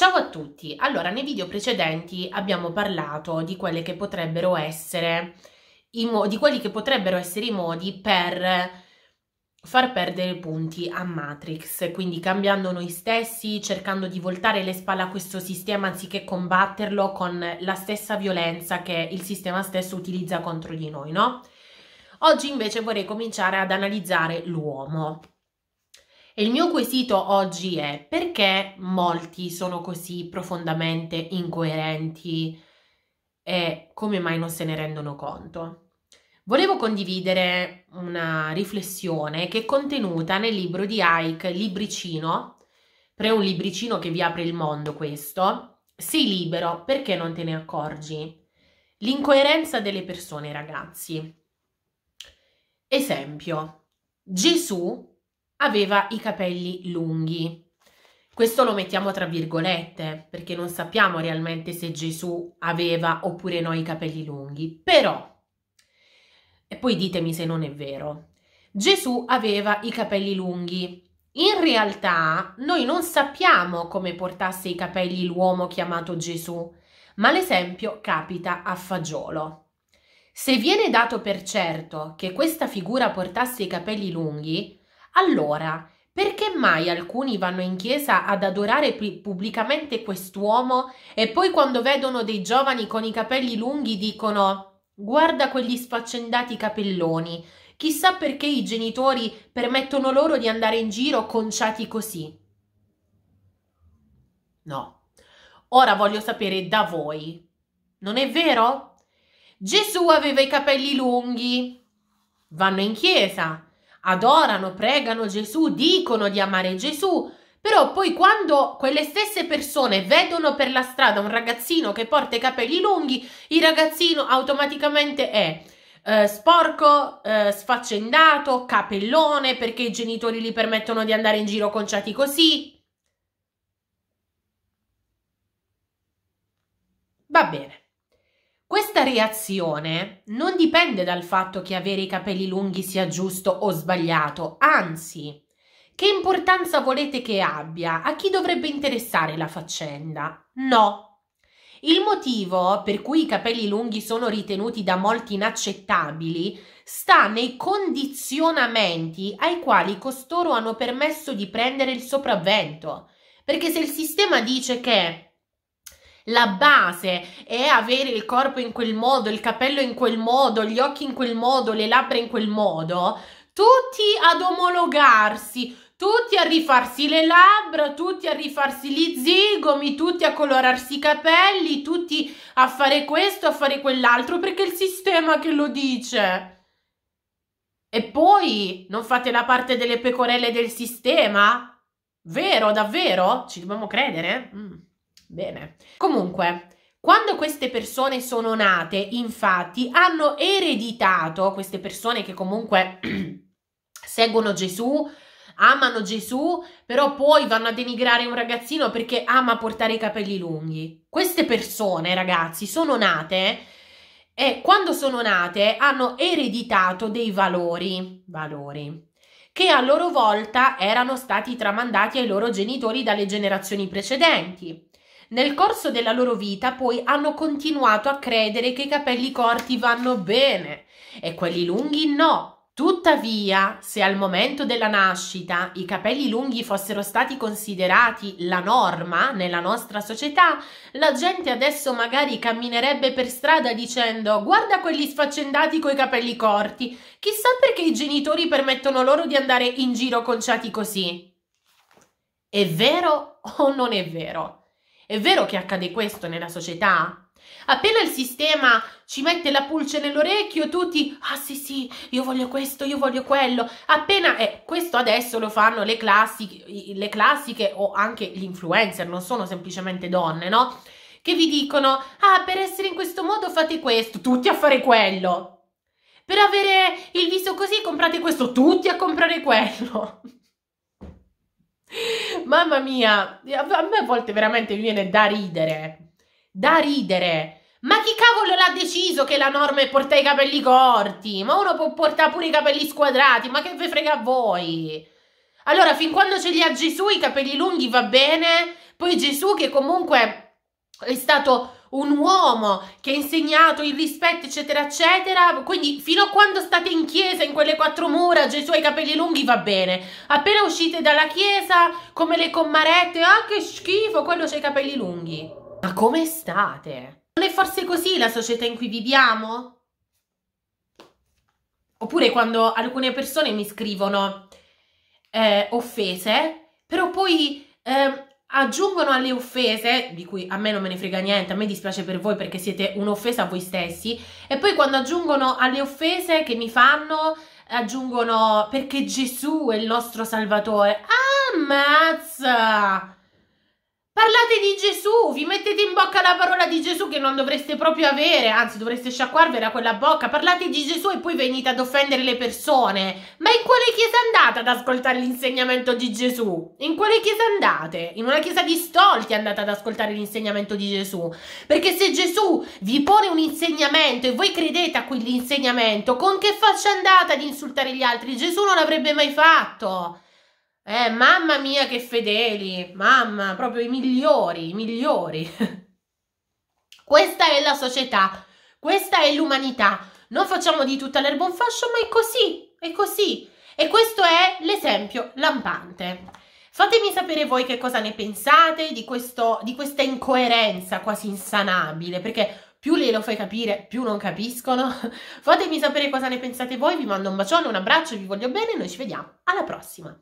Ciao a tutti! Allora, nei video precedenti abbiamo parlato di, essere, modi, di quelli che potrebbero essere i modi per far perdere punti a Matrix, quindi cambiando noi stessi, cercando di voltare le spalle a questo sistema anziché combatterlo con la stessa violenza che il sistema stesso utilizza contro di noi, no? Oggi invece vorrei cominciare ad analizzare l'uomo. E il mio quesito oggi è perché molti sono così profondamente incoerenti e come mai non se ne rendono conto? Volevo condividere una riflessione che è contenuta nel libro di Ike Libricino, è un libricino che vi apre il mondo questo, Sei libero, perché non te ne accorgi? L'incoerenza delle persone, ragazzi. Esempio, Gesù aveva i capelli lunghi. Questo lo mettiamo tra virgolette perché non sappiamo realmente se Gesù aveva oppure no i capelli lunghi, però, e poi ditemi se non è vero, Gesù aveva i capelli lunghi. In realtà noi non sappiamo come portasse i capelli l'uomo chiamato Gesù, ma l'esempio capita a fagiolo. Se viene dato per certo che questa figura portasse i capelli lunghi, allora, perché mai alcuni vanno in chiesa ad adorare pubblicamente quest'uomo e poi quando vedono dei giovani con i capelli lunghi dicono guarda quegli sfaccendati capelloni, chissà perché i genitori permettono loro di andare in giro conciati così? No. Ora voglio sapere da voi. Non è vero? Gesù aveva i capelli lunghi. Vanno in chiesa adorano, pregano Gesù, dicono di amare Gesù, però poi quando quelle stesse persone vedono per la strada un ragazzino che porta i capelli lunghi, il ragazzino automaticamente è eh, sporco, eh, sfaccendato, capellone perché i genitori gli permettono di andare in giro conciati così. Va bene questa reazione non dipende dal fatto che avere i capelli lunghi sia giusto o sbagliato, anzi, che importanza volete che abbia? A chi dovrebbe interessare la faccenda? No. Il motivo per cui i capelli lunghi sono ritenuti da molti inaccettabili sta nei condizionamenti ai quali costoro hanno permesso di prendere il sopravvento. Perché se il sistema dice che la base è avere il corpo in quel modo, il capello in quel modo, gli occhi in quel modo, le labbra in quel modo, tutti ad omologarsi, tutti a rifarsi le labbra, tutti a rifarsi gli zigomi, tutti a colorarsi i capelli, tutti a fare questo, a fare quell'altro, perché è il sistema che lo dice. E poi non fate la parte delle pecorelle del sistema? Vero, davvero? Ci dobbiamo credere? Mm. Bene. Comunque, quando queste persone sono nate, infatti, hanno ereditato queste persone che comunque seguono Gesù, amano Gesù, però poi vanno a denigrare un ragazzino perché ama portare i capelli lunghi. Queste persone, ragazzi, sono nate e quando sono nate hanno ereditato dei valori, valori che a loro volta erano stati tramandati ai loro genitori dalle generazioni precedenti. Nel corso della loro vita poi hanno continuato a credere che i capelli corti vanno bene e quelli lunghi no, Tuttavia, se al momento della nascita i capelli lunghi fossero stati considerati la norma nella nostra società, la gente adesso magari camminerebbe per strada dicendo guarda quelli sfaccendati coi capelli corti, chissà perché i genitori permettono loro di andare in giro conciati così. È vero o non è vero? È vero che accade questo nella società? Appena il sistema ci mette la pulce nell'orecchio, tutti, ah sì sì, io voglio questo, io voglio quello. Appena, eh, questo adesso lo fanno le classiche, le classiche o anche gli influencer, non sono semplicemente donne, no? Che vi dicono, ah per essere in questo modo fate questo, tutti a fare quello. Per avere il viso così comprate questo, tutti a comprare quello. Mamma mia, a me a volte veramente mi viene da ridere. Da ridere. Ma chi cavolo l'ha deciso che la norma è portare i capelli corti? Ma uno può portare pure i capelli squadrati, ma che ve frega a voi? Allora, fin quando ce li ha Gesù, i capelli lunghi va bene. Poi Gesù che comunque è stato un uomo che ha insegnato il rispetto, eccetera, eccetera. Quindi, fino a quando state in chiesa, in quelle quattro mura, Gesù ha i capelli lunghi, va bene. Appena uscite dalla chiesa, come le commarette, ah, che schifo, quello c'ha i capelli lunghi. Ma come state? Non è forse così la società in cui viviamo? Oppure quando alcune persone mi scrivono eh, offese, però poi eh, aggiungono alle offese, di cui a me non me ne frega niente, a me dispiace per voi perché siete un'offesa a voi stessi, e poi quando aggiungono alle offese che mi fanno, aggiungono perché Gesù è il nostro Salvatore. Ammazza! Parlate di Gesù, vi mettete in bocca la parola di Gesù che non dovreste proprio avere, anzi dovreste sciacquarvela quella bocca. Parlate di Gesù e poi venite ad offendere le persone. Ma in quale chiesa andate ad ascoltare l'insegnamento di Gesù? In quale chiesa andate? In una chiesa di stolti andate ad ascoltare l'insegnamento di Gesù. Perché se Gesù vi pone un insegnamento e voi credete a quell'insegnamento, con che faccia andate ad insultare gli altri? Gesù non l'avrebbe mai fatto. Eh, mamma mia che fedeli, mamma, proprio i migliori, i migliori. Questa è la società, questa è l'umanità. Non facciamo di tutta l'erba un fascio, ma è così, è così. E questo è l'esempio lampante. Fatemi sapere voi che cosa ne pensate di, questo, di questa incoerenza quasi insanabile, perché più glielo fai capire, più non capiscono. Fatemi sapere cosa ne pensate voi, vi mando un bacione, un abbraccio, vi voglio bene noi ci vediamo alla prossima.